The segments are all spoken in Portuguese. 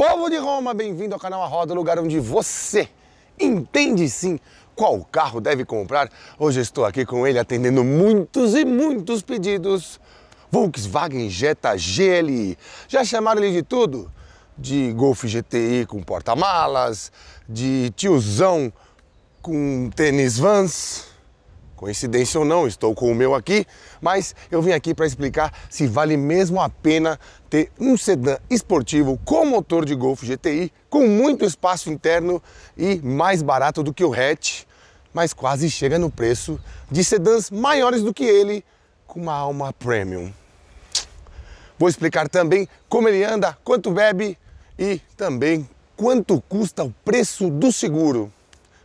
Povo de Roma, bem-vindo ao canal A Roda, lugar onde você entende sim qual carro deve comprar. Hoje estou aqui com ele atendendo muitos e muitos pedidos. Volkswagen Jetta GLI. Já chamaram ele de tudo? De Golf GTI com porta-malas, de tiozão com tênis Vans. Coincidência ou não, estou com o meu aqui, mas eu vim aqui para explicar se vale mesmo a pena ter um sedã esportivo com motor de Golf GTI, com muito espaço interno e mais barato do que o hatch, mas quase chega no preço de sedãs maiores do que ele, com uma alma premium. Vou explicar também como ele anda, quanto bebe e também quanto custa o preço do seguro.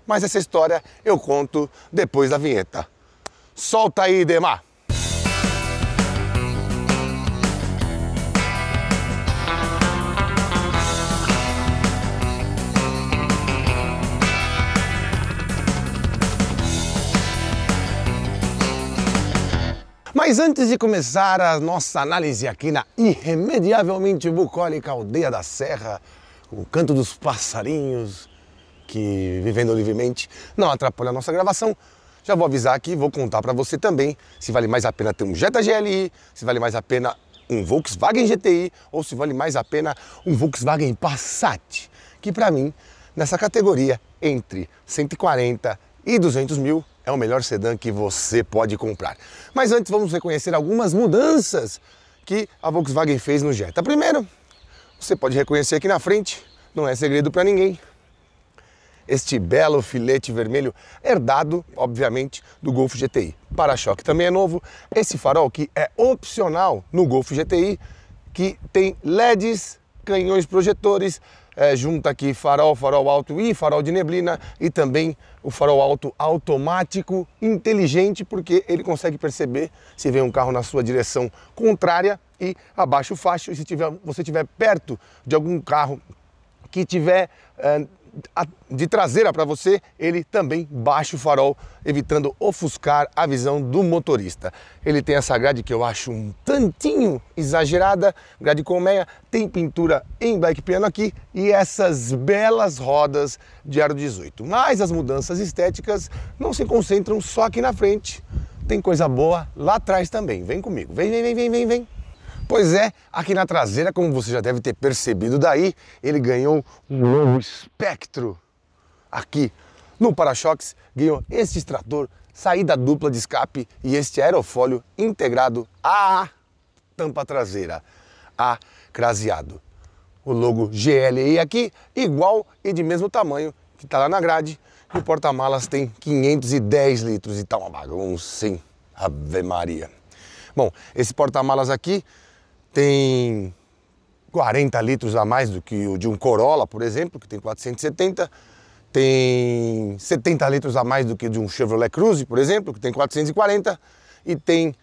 Mas essa história eu conto depois da vinheta. Solta aí, Demar! Mas antes de começar a nossa análise aqui na irremediavelmente bucólica aldeia da Serra, o canto dos passarinhos, que Vivendo Livremente não atrapalha a nossa gravação. Já vou avisar aqui, vou contar para você também se vale mais a pena ter um Jetta GLI, se vale mais a pena um Volkswagen GTI ou se vale mais a pena um Volkswagen Passat, que para mim, nessa categoria entre 140 e 200 mil, é o melhor sedã que você pode comprar. Mas antes vamos reconhecer algumas mudanças que a Volkswagen fez no Jetta. Primeiro, você pode reconhecer aqui na frente, não é segredo para ninguém, este belo filete vermelho, herdado, obviamente, do Golf GTI. Para-choque também é novo, esse farol que é opcional no Golf GTI, que tem LEDs, canhões projetores, é, junta aqui farol, farol alto e farol de neblina e também o farol alto automático inteligente porque ele consegue perceber se vem um carro na sua direção contrária e abaixa o facho e se tiver, você estiver perto de algum carro que tiver é, de traseira para você, ele também baixa o farol, evitando ofuscar a visão do motorista. Ele tem essa grade que eu acho um tantinho exagerada, grade colmeia, tem pintura em bike piano aqui e essas belas rodas de aro 18. Mas as mudanças estéticas não se concentram só aqui na frente. Tem coisa boa lá atrás também. Vem comigo. vem, vem, vem, vem, vem. Pois é, aqui na traseira, como você já deve ter percebido daí, ele ganhou um novo espectro. Aqui no para-choques ganhou este extrator, saída dupla de escape e este aerofólio integrado à tampa traseira, a craseado. O logo GLE aqui, igual e de mesmo tamanho que está lá na grade. E o porta-malas tem 510 litros e então, tá uma bagunça, hein? Ave Maria. Bom, esse porta-malas aqui tem 40 litros a mais do que o de um Corolla, por exemplo, que tem 470, tem 70 litros a mais do que o de um Chevrolet Cruze, por exemplo, que tem 440, e tem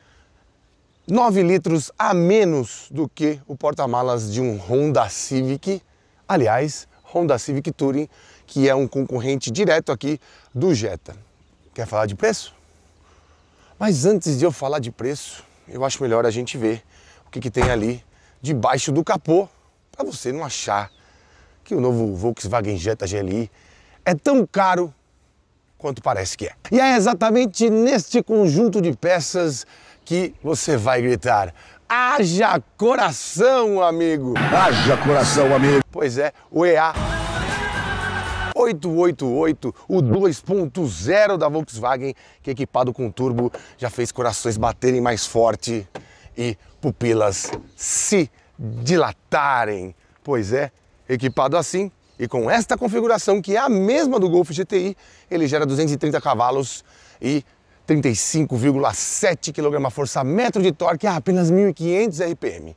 9 litros a menos do que o porta-malas de um Honda Civic, aliás, Honda Civic Touring, que é um concorrente direto aqui do Jetta. Quer falar de preço? Mas antes de eu falar de preço, eu acho melhor a gente ver que, que tem ali debaixo do capô para você não achar que o novo Volkswagen Jetta GLI é tão caro quanto parece que é. E é exatamente neste conjunto de peças que você vai gritar: haja coração, amigo! Haja coração, amigo! Pois é, o EA 888, o 2.0 da Volkswagen, que equipado com turbo já fez corações baterem mais forte e pupilas se dilatarem. Pois é, equipado assim e com esta configuração, que é a mesma do Golf GTI, ele gera 230 cavalos e 35,7 kgfm de torque a apenas 1500 RPM.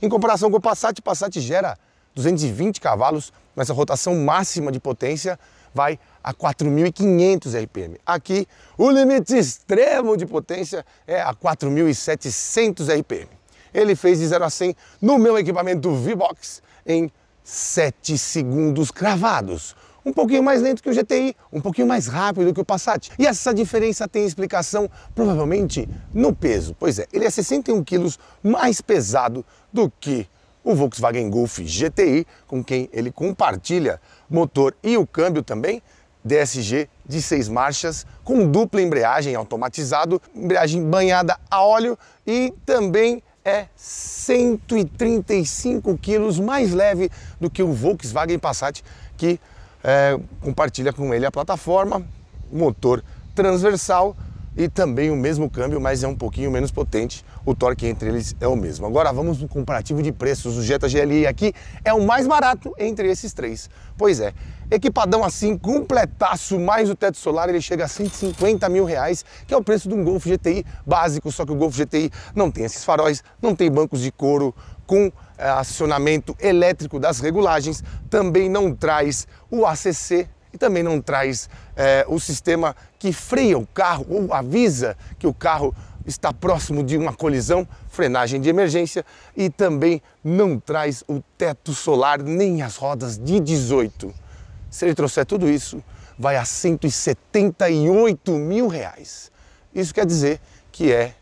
Em comparação com o Passat, o Passat gera 220 cavalos nessa rotação máxima de potência vai a 4.500 RPM. Aqui, o limite extremo de potência é a 4.700 RPM. Ele fez de 0 a 100 no meu equipamento V-Box em 7 segundos cravados. Um pouquinho mais lento que o GTI, um pouquinho mais rápido que o Passat. E essa diferença tem explicação provavelmente no peso. Pois é, ele é 61 quilos mais pesado do que o Volkswagen Golf GTI, com quem ele compartilha motor e o câmbio também DSG de seis marchas, com dupla embreagem automatizado, embreagem banhada a óleo e também é 135 quilos mais leve do que o Volkswagen Passat que é, compartilha com ele a plataforma, motor transversal e também o mesmo câmbio, mas é um pouquinho menos potente. O torque entre eles é o mesmo. Agora vamos no comparativo de preços. O Jetta GLI aqui é o mais barato entre esses três. Pois é, equipadão assim, completaço, mais o teto solar, ele chega a 150 mil reais, que é o preço de um Golf GTI básico, só que o Golf GTI não tem esses faróis, não tem bancos de couro com eh, acionamento elétrico das regulagens, também não traz o ACC e também não traz é, o sistema que freia o carro ou avisa que o carro está próximo de uma colisão, frenagem de emergência e também não traz o teto solar nem as rodas de 18. Se ele trouxer tudo isso, vai a 178 mil reais. Isso quer dizer que é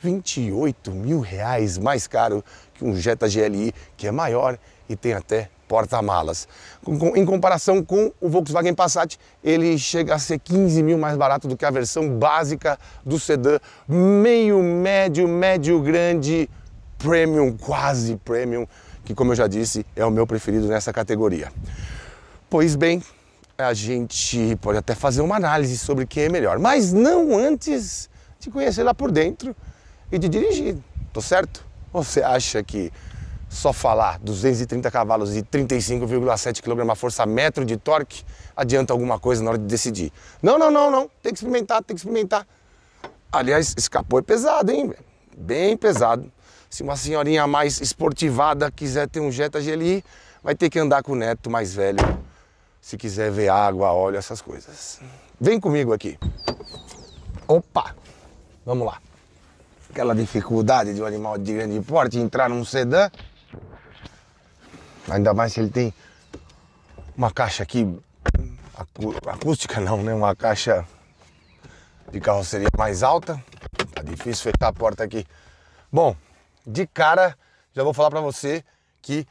28 mil reais mais caro que um Jetta GLI, que é maior e tem até porta-malas. Em comparação com o Volkswagen Passat, ele chega a ser 15 mil mais barato do que a versão básica do sedã meio, médio, médio, grande, premium, quase premium, que como eu já disse, é o meu preferido nessa categoria. Pois bem, a gente pode até fazer uma análise sobre quem é melhor, mas não antes de conhecer lá por dentro e de dirigir, tô certo? você acha que só falar 230 cavalos e 35,7 força metro de torque adianta alguma coisa na hora de decidir. Não, não, não, não, tem que experimentar, tem que experimentar. Aliás, esse capô é pesado, hein, Bem pesado. Se uma senhorinha mais esportivada quiser ter um Jetta GLI, vai ter que andar com o neto mais velho, se quiser ver água, óleo, essas coisas. Vem comigo aqui. Opa! Vamos lá aquela dificuldade de um animal de grande porte entrar num sedã, Ainda mais se ele tem uma caixa aqui, acústica não, né? Uma caixa de carroceria mais alta. Tá difícil fechar a porta aqui. Bom, de cara já vou falar para você que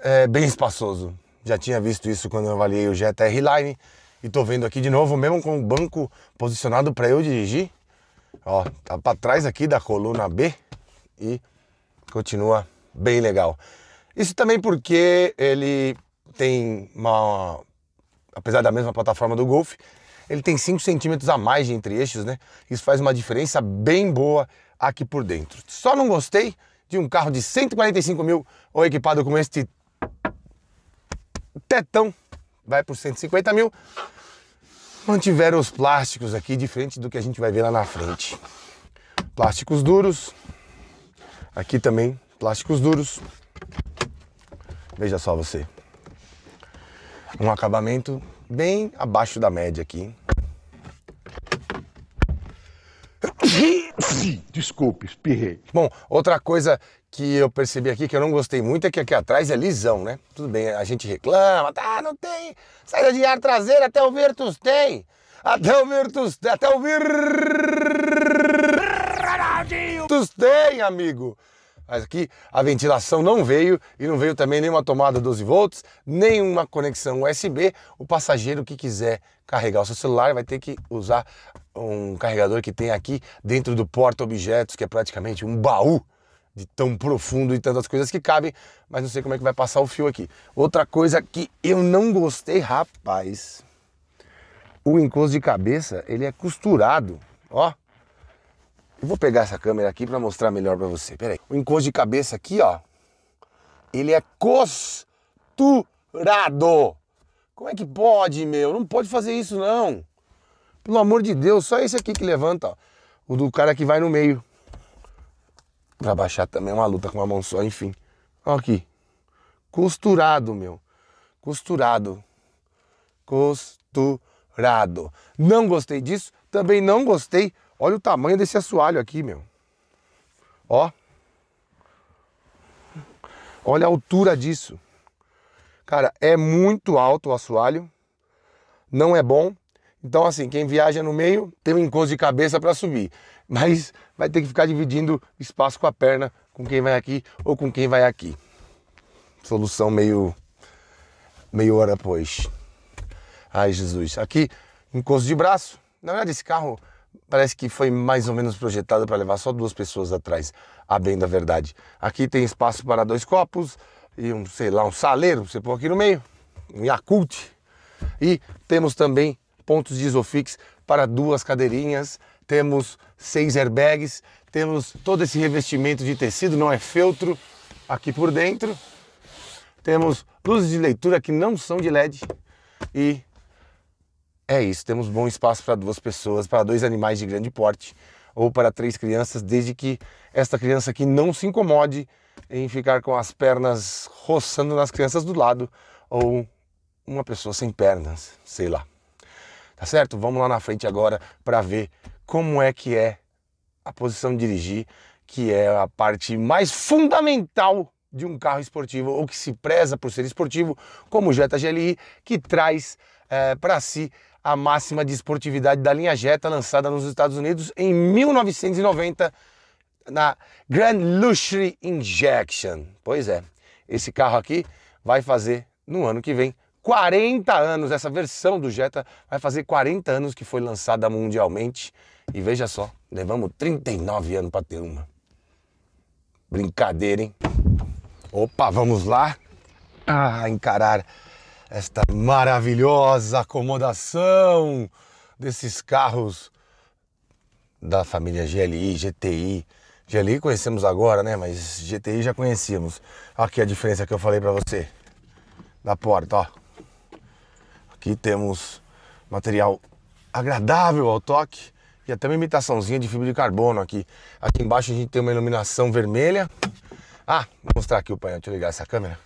é bem espaçoso. Já tinha visto isso quando eu avaliei o Jetta R-Line e tô vendo aqui de novo, mesmo com o banco posicionado para eu dirigir. Ó, tá para trás aqui da coluna B e continua bem legal. Isso também porque ele tem uma. Apesar da mesma plataforma do Golf, ele tem 5 centímetros a mais de entre-eixos, né? Isso faz uma diferença bem boa aqui por dentro. Só não gostei de um carro de 145 mil ou equipado com este tetão, vai por 150 mil. Mantiveram os plásticos aqui, diferente do que a gente vai ver lá na frente. Plásticos duros, aqui também plásticos duros. Veja só você. Um acabamento bem abaixo da média aqui. Desculpe, espirrei. Bom, outra coisa que eu percebi aqui que eu não gostei muito é que aqui atrás é lisão, né? Tudo bem, a gente reclama, tá, não tem saída de ar traseira, até o Virtus tem. Até o Virtus, até o Virtus tem, amigo. Mas aqui a ventilação não veio e não veio também nenhuma tomada 12 volts, nenhuma conexão USB. O passageiro que quiser carregar o seu celular vai ter que usar um carregador que tem aqui dentro do porta-objetos, que é praticamente um baú de tão profundo e tantas coisas que cabem, mas não sei como é que vai passar o fio aqui. Outra coisa que eu não gostei, rapaz, o encosto de cabeça, ele é costurado, ó, eu vou pegar essa câmera aqui para mostrar melhor para você. Peraí. O encosto de cabeça aqui, ó. Ele é costurado. Como é que pode, meu? Não pode fazer isso, não. Pelo amor de Deus, só esse aqui que levanta, ó. O do cara que vai no meio. Pra baixar também é uma luta com uma mão só, enfim. Ó aqui. Costurado, meu. Costurado. Costurado. Não gostei disso. Também não gostei Olha o tamanho desse assoalho aqui, meu. Ó. Olha a altura disso. Cara, é muito alto o assoalho. Não é bom. Então, assim, quem viaja no meio tem um encosto de cabeça para subir. Mas vai ter que ficar dividindo espaço com a perna, com quem vai aqui ou com quem vai aqui. Solução meio... meio hora pois. Ai, Jesus. Aqui, encosto de braço. Na verdade, esse carro parece que foi mais ou menos projetada para levar só duas pessoas atrás, a bem da verdade. Aqui tem espaço para dois copos e um, sei lá, um saleiro, você põe aqui no meio, um Yakult. E temos também pontos de Isofix para duas cadeirinhas, temos seis airbags, temos todo esse revestimento de tecido, não é feltro, aqui por dentro. Temos luzes de leitura que não são de LED e é isso, temos bom espaço para duas pessoas, para dois animais de grande porte ou para três crianças, desde que esta criança aqui não se incomode em ficar com as pernas roçando nas crianças do lado ou uma pessoa sem pernas, sei lá. Tá certo? Vamos lá na frente agora para ver como é que é a posição de dirigir, que é a parte mais fundamental de um carro esportivo ou que se preza por ser esportivo, como o Jetta GLI, que traz é, eh, para si a máxima de esportividade da linha Jetta, lançada nos Estados Unidos em 1990 na Grand Luxury Injection. Pois é, esse carro aqui vai fazer no ano que vem 40 anos. Essa versão do Jetta vai fazer 40 anos que foi lançada mundialmente. E veja só, levamos 39 anos para ter uma. Brincadeira, hein? Opa, vamos lá ah, encarar esta maravilhosa acomodação desses carros da família GLI, GTI. GLI conhecemos agora, né? Mas GTI já conhecíamos. Aqui a diferença que eu falei para você da porta, ó. Aqui temos material agradável ao toque e até uma imitaçãozinha de fibra de carbono aqui. Aqui embaixo a gente tem uma iluminação vermelha. Ah, vou mostrar aqui o painel. Deixa eu ligar essa câmera.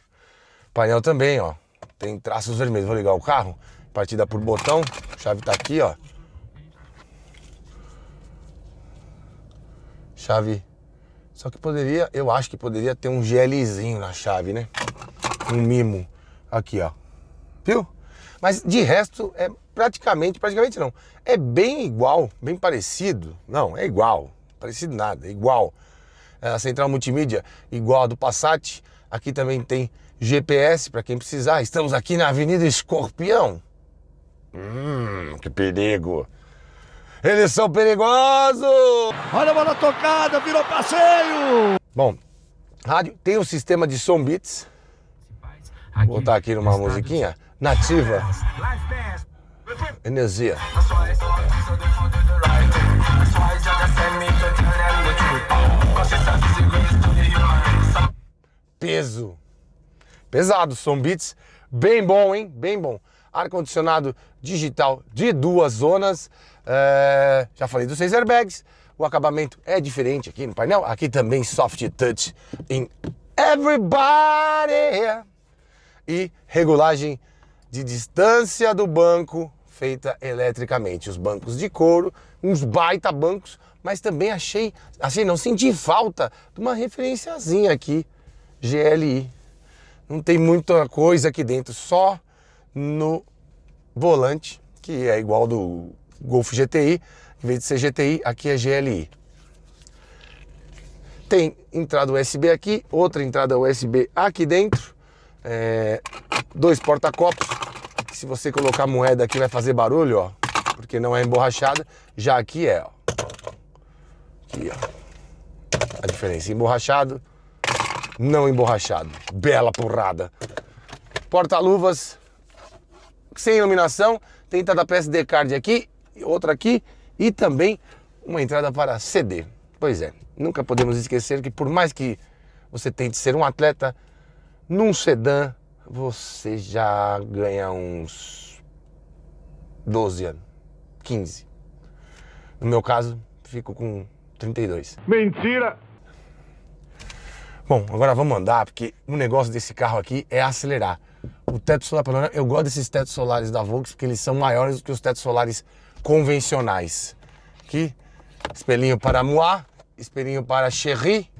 Painel também, ó tem traços vermelhos. Vou ligar o carro, partida por botão, chave tá aqui, ó. Chave. Só que poderia, eu acho que poderia ter um GLzinho na chave, né? Um mimo. Aqui, ó. Viu? Mas de resto é praticamente, praticamente não. É bem igual, bem parecido. Não, é igual. Parecido nada, é igual. É a central multimídia, igual a do Passat. Aqui também tem GPS para quem precisar. Estamos aqui na Avenida Escorpião. Hum, que perigo. Eles são perigosos! Olha a bola tocada, virou passeio! Bom, rádio tem o um sistema de som beats. Vou botar aqui numa musiquinha nativa. Energia peso. Pesado, som beats bem bom, hein? Bem bom. Ar-condicionado digital de duas zonas. É... Já falei dos seis airbags. O acabamento é diferente aqui no painel. Aqui também soft touch em everybody. E regulagem de distância do banco feita eletricamente. Os bancos de couro, uns baita bancos, mas também achei, assim, não senti falta de uma referenciazinha aqui GLI. Não tem muita coisa aqui dentro, só no volante, que é igual do Golf GTI. Em vez de ser GTI, aqui é GLI. Tem entrada USB aqui, outra entrada USB aqui dentro. É, dois porta-copos. Se você colocar moeda aqui vai fazer barulho, ó, porque não é emborrachada. Já aqui é, ó. Aqui, ó. A diferença emborrachado não emborrachado. Bela porrada. Porta-luvas sem iluminação, tem entrada PSD card aqui, outra aqui e também uma entrada para CD. Pois é, nunca podemos esquecer que por mais que você tente ser um atleta, num sedã você já ganha uns 12 anos, 15. No meu caso, fico com 32. Mentira! Bom, agora vamos andar, porque o negócio desse carro aqui é acelerar. O teto solar panorama, eu gosto desses tetos solares da Volkswagen porque eles são maiores do que os tetos solares convencionais. Aqui, espelhinho para Moá, espelhinho para Cherry,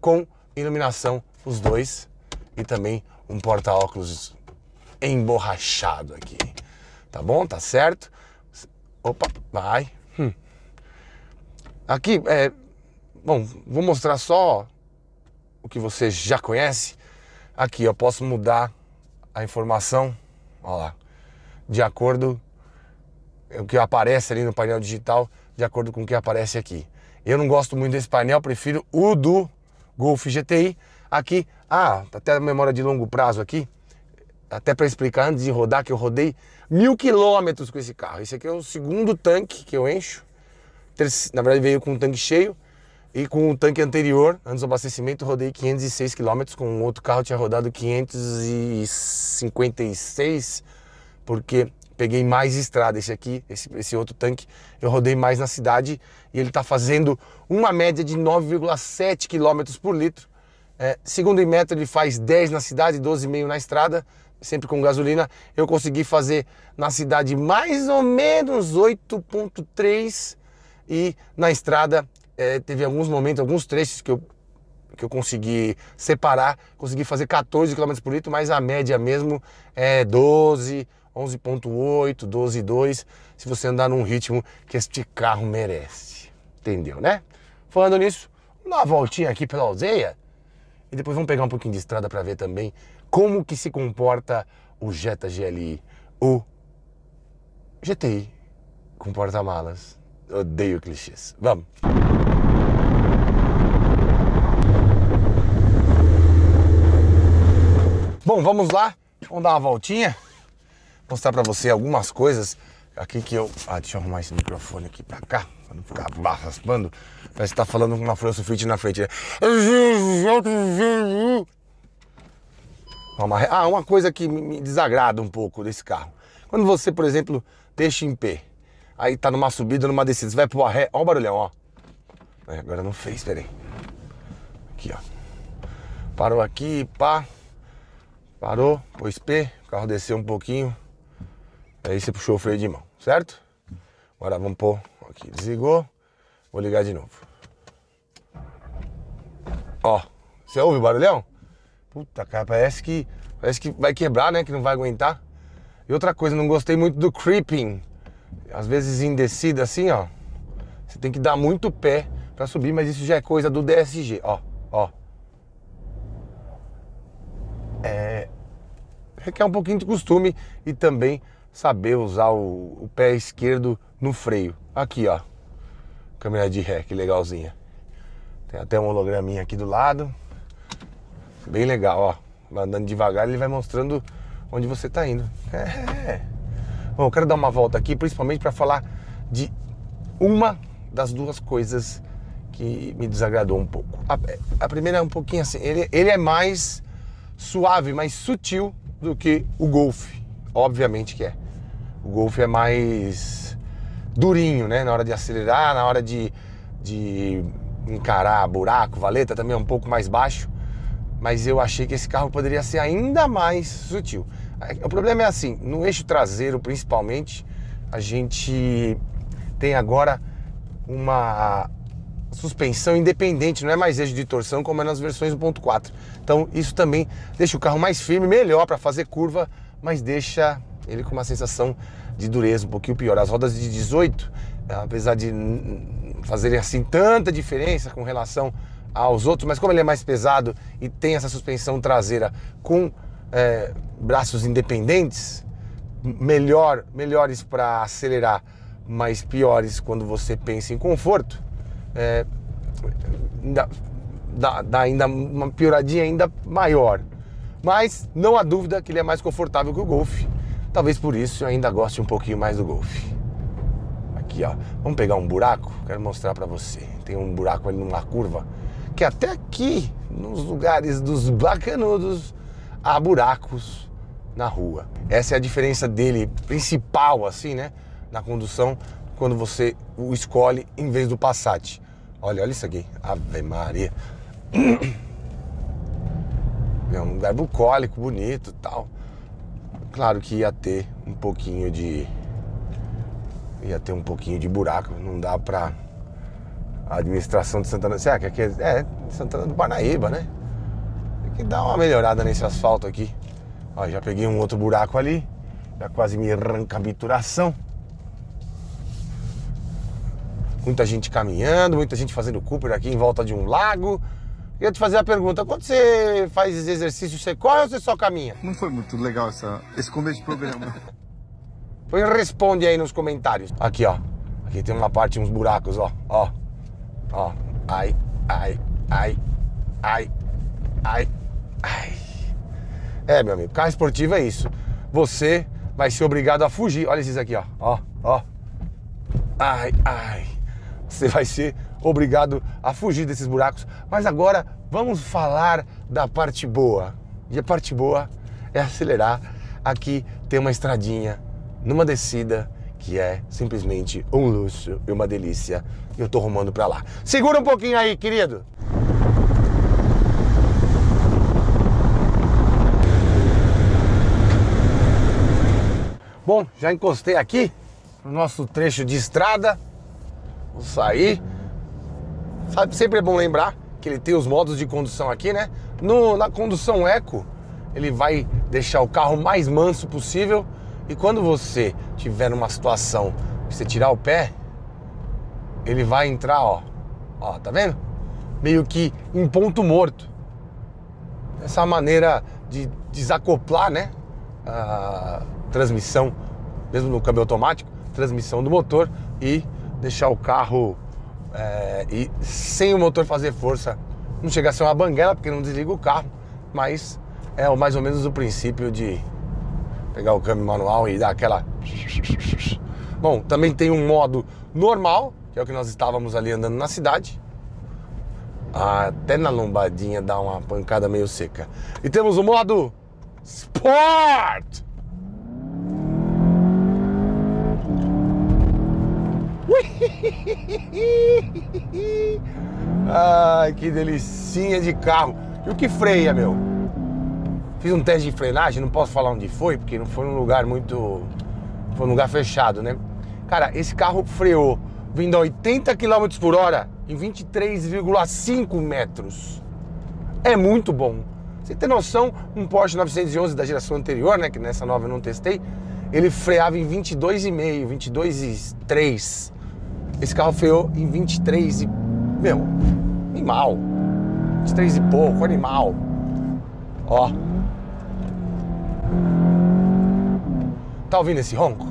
com iluminação os dois e também um porta-óculos emborrachado aqui. Tá bom? Tá certo? Opa, vai. Hum. Aqui, é... Bom, vou mostrar só o que você já conhece. Aqui eu posso mudar a informação, olha lá, de acordo com o que aparece ali no painel digital, de acordo com o que aparece aqui. Eu não gosto muito desse painel, prefiro o do Golf GTI. Aqui, ah, tá até a memória de longo prazo aqui, até para explicar antes de rodar, que eu rodei mil quilômetros com esse carro. Esse aqui é o segundo tanque que eu encho. Na verdade, veio com um tanque cheio. E com o tanque anterior, antes do abastecimento, rodei 506 km, com outro carro tinha rodado 556, porque peguei mais estrada. Esse aqui, esse, esse outro tanque, eu rodei mais na cidade e ele está fazendo uma média de 9,7 km por litro. É, segundo em metro, ele faz 10 na cidade, 12,5 na estrada, sempre com gasolina. Eu consegui fazer na cidade mais ou menos 8,3 e na estrada é, teve alguns momentos, alguns trechos que eu, que eu consegui separar, consegui fazer 14 km por litro, mas a média mesmo é 12, 11.8, 12.2, se você andar num ritmo que este carro merece. Entendeu, né? Falando nisso, uma voltinha aqui pela aldeia e depois vamos pegar um pouquinho de estrada para ver também como que se comporta o Jetta GLI, o GTI com porta-malas. Odeio clichês. Vamos! vamos lá, vamos dar uma voltinha, mostrar para você algumas coisas aqui que eu... Ah, deixa eu arrumar esse microfone aqui para cá, para não ficar raspando, Parece que tá falando com uma França suíte na frente. Né? Ah, uma coisa que me desagrada um pouco desse carro. Quando você, por exemplo, deixa em pé, aí tá numa subida, numa descida, você vai pro arré, ó o barulhão, ó. É, agora não fez, peraí. Aqui, ó. Parou aqui, pá. Parou, pôs P, o carro desceu um pouquinho. Aí você puxou o freio de mão, certo? Agora vamos pôr aqui, desligou. Vou ligar de novo. Ó, você ouve o barulhão? Puta, cara, parece que, parece que vai quebrar, né? Que não vai aguentar. E outra coisa, não gostei muito do creeping. Às vezes em descida assim, ó. Você tem que dar muito pé para subir, mas isso já é coisa do DSG, ó, ó. requer um pouquinho de costume e também saber usar o, o pé esquerdo no freio. Aqui, ó. Câmera de ré, que legalzinha. Tem até um holograminha aqui do lado. Bem legal, ó. andando devagar, ele vai mostrando onde você está indo. É, é. Bom, eu quero dar uma volta aqui, principalmente para falar de uma das duas coisas que me desagradou um pouco. A, a primeira é um pouquinho assim, ele, ele é mais suave, mais sutil do que o Golf. Obviamente que é. O Golf é mais durinho, né? Na hora de acelerar, na hora de, de encarar buraco, valeta, também é um pouco mais baixo. Mas eu achei que esse carro poderia ser ainda mais sutil. É, o problema é assim, no eixo traseiro principalmente, a gente tem agora uma suspensão independente, não é mais eixo de torção como é nas versões 1.4. Então isso também deixa o carro mais firme, melhor para fazer curva, mas deixa ele com uma sensação de dureza um pouquinho pior. As rodas de 18, apesar de fazerem assim tanta diferença com relação aos outros, mas como ele é mais pesado e tem essa suspensão traseira com é, braços independentes, melhor, melhores para acelerar, mas piores quando você pensa em conforto, é, dá, dá ainda uma pioradinha ainda maior. Mas não há dúvida que ele é mais confortável que o Golf. Talvez por isso eu ainda goste um pouquinho mais do Golf. Aqui, ó. Vamos pegar um buraco? Quero mostrar para você. Tem um buraco ali numa curva que até aqui, nos lugares dos bacanudos, há buracos na rua. Essa é a diferença dele principal assim, né, na condução quando você o escolhe em vez do Passat. Olha, olha isso aqui. Ave Maria. É um lugar bucólico, bonito tal. Claro que ia ter um pouquinho de. ia ter um pouquinho de buraco, não dá pra. A administração de Santana. Será é, que aqui é, é, Santana do Parnaíba, né? Tem que dar uma melhorada nesse asfalto aqui. Ó, já peguei um outro buraco ali. Já quase me arranca a bituração muita gente caminhando, muita gente fazendo Cooper aqui em volta de um lago. Queria te fazer a pergunta, quando você faz esse exercício, você corre ou você só caminha? Não foi muito legal essa, esse começo de programa. Foi, responde aí nos comentários. Aqui, ó. Aqui tem uma parte, uns buracos, ó. Ó. Ó. Ai, ai, ai, ai, ai, ai. É, meu amigo, carro esportivo é isso. Você vai ser obrigado a fugir. Olha esses aqui, ó. Ó, ó. Ai, ai você vai ser obrigado a fugir desses buracos. Mas agora vamos falar da parte boa. E a parte boa é acelerar. Aqui tem uma estradinha numa descida que é simplesmente um luxo e uma delícia. Eu tô rumando para lá. Segura um pouquinho aí, querido. Bom, já encostei aqui no nosso trecho de estrada sair. Sabe, sempre é bom lembrar que ele tem os modos de condução aqui, né? No, na condução eco, ele vai deixar o carro mais manso possível. E quando você tiver numa situação que você tirar o pé, ele vai entrar, ó. Ó, tá vendo? Meio que em ponto morto. Essa maneira de desacoplar, né? A transmissão, mesmo no câmbio automático, transmissão do motor e deixar o carro é, e sem o motor fazer força. Não chega a ser uma banguela, porque não desliga o carro, mas é mais ou menos o princípio de pegar o câmbio manual e dar aquela. Bom, também tem um modo normal, que é o que nós estávamos ali andando na cidade. Até na lombadinha dá uma pancada meio seca. E temos o modo Sport! Ai, que delicinha de carro. E o que freia, meu? Fiz um teste de frenagem, não posso falar onde foi, porque não foi num lugar muito. Foi um lugar fechado, né? Cara, esse carro freou vindo a 80 km por hora em 23,5 metros. É muito bom. Você tem noção, um Porsche 911 da geração anterior, né, que nessa nova eu não testei, ele freava em 22,5, 22,3. Esse carro freou em 23 e. Meu, animal. 23 e pouco, animal. Ó. Tá ouvindo esse ronco?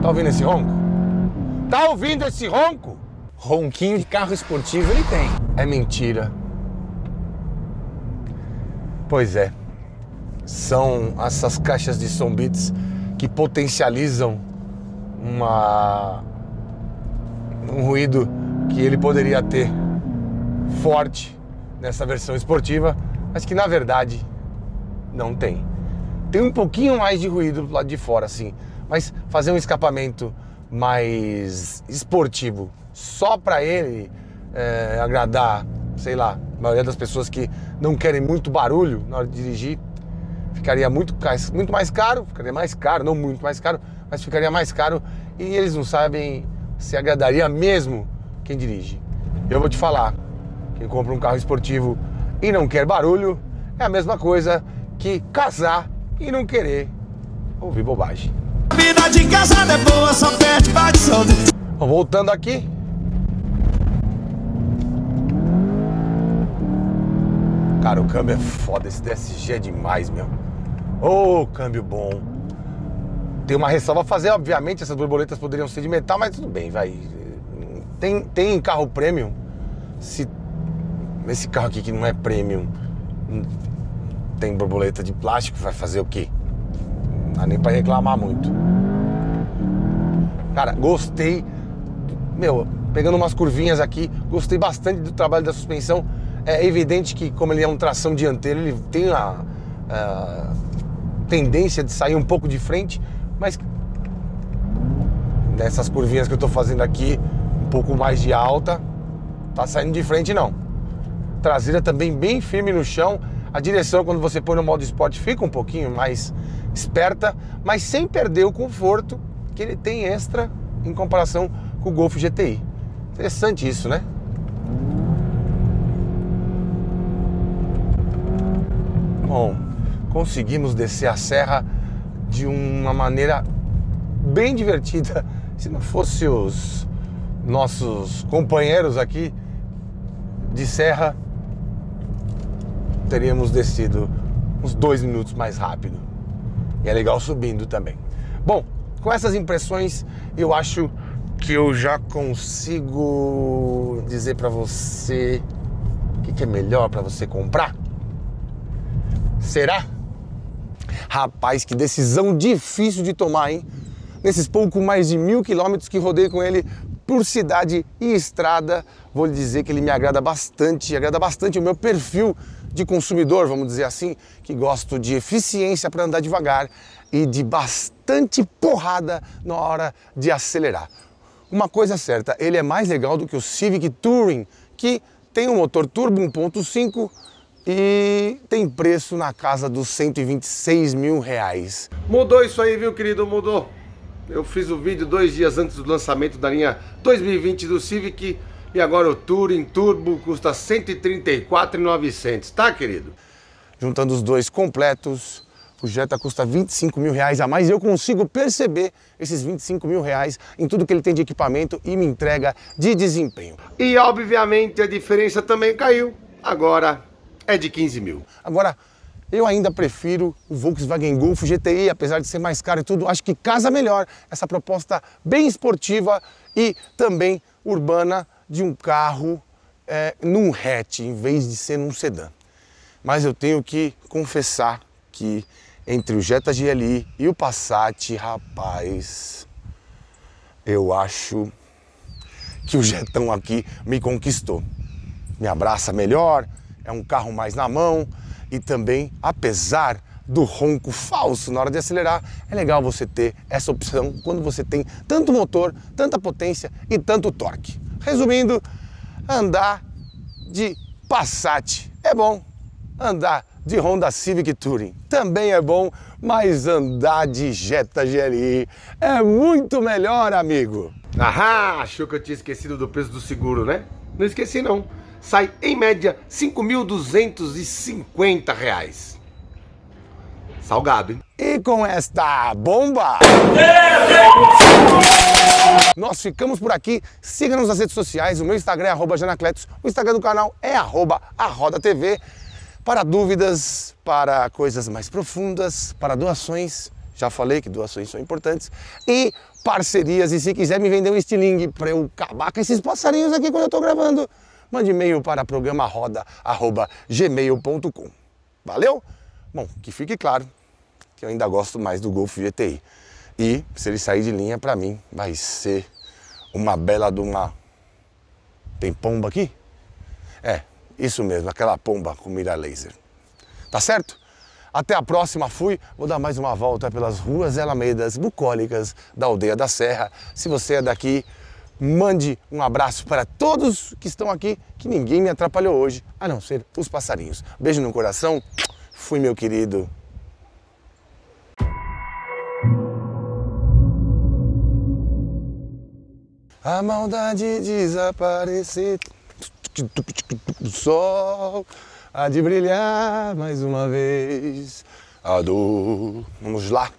Tá ouvindo esse ronco? Tá ouvindo esse ronco? Ronquinho de carro esportivo ele tem. É mentira. Pois é são essas caixas de som beats que potencializam uma um ruído que ele poderia ter forte nessa versão esportiva, mas que na verdade não tem. Tem um pouquinho mais de ruído do lado de fora, assim, mas fazer um escapamento mais esportivo só para ele é, agradar, sei lá, a maioria das pessoas que não querem muito barulho na hora de dirigir, ficaria muito, muito mais caro, ficaria mais caro, não muito mais caro, mas ficaria mais caro e eles não sabem se agradaria mesmo quem dirige. Eu vou te falar, quem compra um carro esportivo e não quer barulho é a mesma coisa que casar e não querer ouvir bobagem. vida de casada é boa, só perde partição de... Voltando aqui, Cara, o câmbio é foda, esse DSG é demais, meu. Ô, oh, câmbio bom. Tem uma ressalva a fazer, obviamente, essas borboletas poderiam ser de metal, mas tudo bem, vai. Tem, tem carro premium. Se esse carro aqui que não é premium tem borboleta de plástico, vai fazer o quê? Não dá nem para reclamar muito. Cara, gostei. Meu, pegando umas curvinhas aqui, gostei bastante do trabalho da suspensão. É evidente que, como ele é um tração dianteiro, ele tem a, a tendência de sair um pouco de frente, mas nessas curvinhas que eu estou fazendo aqui, um pouco mais de alta, tá saindo de frente não. Traseira também bem firme no chão. A direção quando você põe no modo esporte fica um pouquinho mais esperta, mas sem perder o conforto que ele tem extra em comparação com o Golf GTI. Interessante isso, né? Bom, conseguimos descer a serra de uma maneira bem divertida. Se não fosse os nossos companheiros aqui de serra, teríamos descido uns dois minutos mais rápido. E é legal subindo também. Bom, com essas impressões, eu acho que eu já consigo dizer para você o que, que, é melhor para você comprar? Será? Rapaz, que decisão difícil de tomar, hein? Nesses pouco mais de mil quilômetros que rodei com ele por cidade e estrada, vou lhe dizer que ele me agrada bastante, agrada bastante o meu perfil de consumidor, vamos dizer assim, que gosto de eficiência para andar devagar e de bastante porrada na hora de acelerar. Uma coisa certa, ele é mais legal do que o Civic Touring, que tem um motor turbo 1.5 e tem preço na casa dos 126 mil reais. Mudou isso aí, viu, querido? Mudou. Eu fiz o vídeo dois dias antes do lançamento da linha 2020 do Civic e agora o Touring Turbo custa 134,900, tá, querido? Juntando os dois completos, o Jetta custa 25 mil reais a mais e eu consigo perceber esses 25 mil reais em tudo que ele tem de equipamento e me entrega de desempenho. E obviamente a diferença também caiu. Agora é de 15 mil. Agora, eu ainda prefiro o Volkswagen Golf GTI, apesar de ser mais caro e tudo, acho que casa melhor essa proposta bem esportiva e também urbana de um carro é, num hatch, em vez de ser num sedã. Mas eu tenho que confessar que entre o Jetta GLI e o Passat, rapaz, eu acho que o Jetão aqui me conquistou. Me abraça melhor, é um carro mais na mão e também, apesar do ronco falso na hora de acelerar, é legal você ter essa opção quando você tem tanto motor, tanta potência e tanto torque. Resumindo, andar de Passat é bom, andar de Honda Civic Touring também é bom, mas andar de Jetta GLI é muito melhor, amigo. Ahá, achou que eu tinha esquecido do peso do seguro, né? Não esqueci não sai em média R$ 5.250. Salgado, hein? E com esta bomba, nós ficamos por aqui. Siga-nos nas redes sociais. O meu Instagram é arroba Janacletos. O Instagram do canal é arroba TV. Para dúvidas, para coisas mais profundas, para doações, já falei que doações são importantes, e parcerias. E se quiser me vender um estilingue para eu acabar com esses passarinhos aqui quando eu estou gravando, mande e-mail para programaroda.gmail.com. Valeu? Bom, que fique claro que eu ainda gosto mais do Golf GTI. E se ele sair de linha, para mim, vai ser uma bela de uma... Tem pomba aqui? É, isso mesmo, aquela pomba com mira laser. Tá certo? Até a próxima, fui. Vou dar mais uma volta pelas ruas e alamedas bucólicas da aldeia da Serra. Se você é daqui, mande um abraço para todos que estão aqui, que ninguém me atrapalhou hoje, a não ser os passarinhos. Beijo no coração, fui meu querido. A maldade desaparecer, o sol há de brilhar mais uma vez, a dor. Vamos lá.